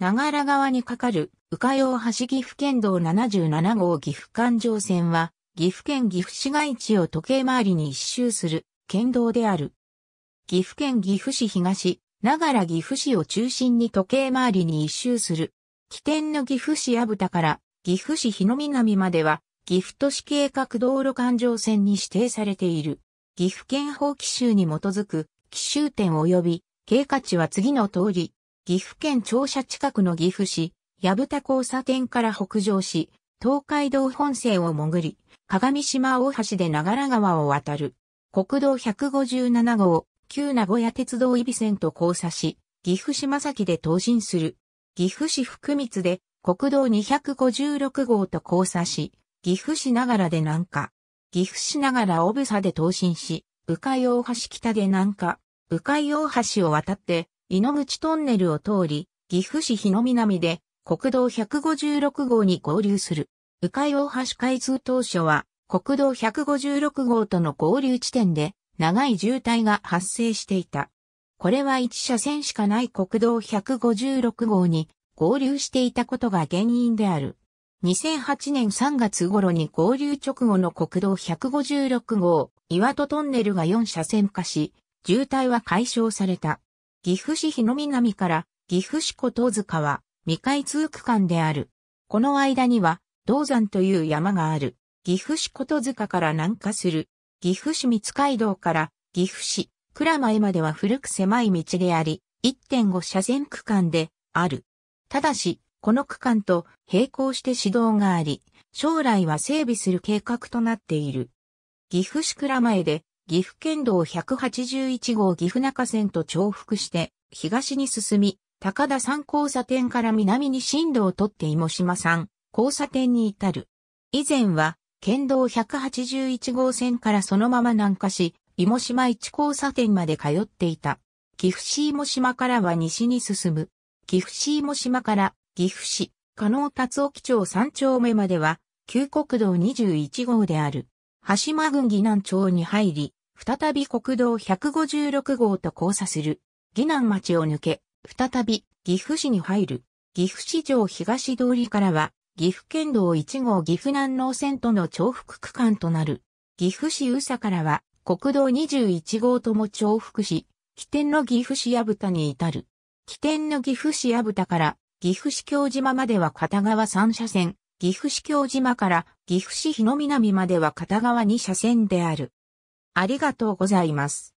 長良川に架かる、宇賀用橋岐阜県道77号岐阜環状線は、岐阜県岐阜市街地を時計回りに一周する、県道である。岐阜県岐阜市東、長良岐阜市を中心に時計回りに一周する。起点の岐阜市矢蓋から岐阜市日の南までは、岐阜都市計画道路環状線に指定されている。岐阜県法規集に基づく、規集点及び、経過値は次の通り、岐阜県庁舎近くの岐阜市、矢蓋交差点から北上し、東海道本線を潜り、鏡島大橋で長良川を渡る。国道157号、旧名古屋鉄道伊比線と交差し、岐阜市正木で等身する。岐阜市福光で国道256号と交差し、岐阜市長良で南下。岐阜市長良小房で等身し、鵜飼大橋北で南下。鵜飼大橋を渡って、井ノ口トンネルを通り、岐阜市日の南で国道156号に合流する。迂回大橋開通当初は国道156号との合流地点で長い渋滞が発生していた。これは1車線しかない国道156号に合流していたことが原因である。2008年3月頃に合流直後の国道156号、岩戸トンネルが4車線化し、渋滞は解消された。岐阜市日の南から岐阜市古東塚は未開通区間である。この間には銅山という山がある。岐阜市琴塚から南下する。岐阜市三街道から岐阜市倉前までは古く狭い道であり、1.5車線区間である。ただし、この区間と並行して指導があり、将来は整備する計画となっている。岐阜市倉前で岐阜県道181号岐阜中線と重複して東に進み、高田山交差点から南に進路をとって芋島山交差点に至る。以前は県道181号線からそのまま南下し、芋島一交差点まで通っていた。岐阜市芋島からは西に進む。岐阜市芋島から岐阜市、加納達沖町三丁目までは、旧国道21号である。橋間郡岐南町に入り、再び国道156号と交差する。岐南町を抜け、再び岐阜市に入る。岐阜市場東通りからは、岐阜県道1号岐阜南農線との重複区間となる。岐阜市宇佐からは、国道21号とも重複し、起点の岐阜市矢蓋に至る。起点の岐阜市矢蓋から、岐阜市京島までは片側3車線、岐阜市京島から岐阜市日の南までは片側2車線である。ありがとうございます。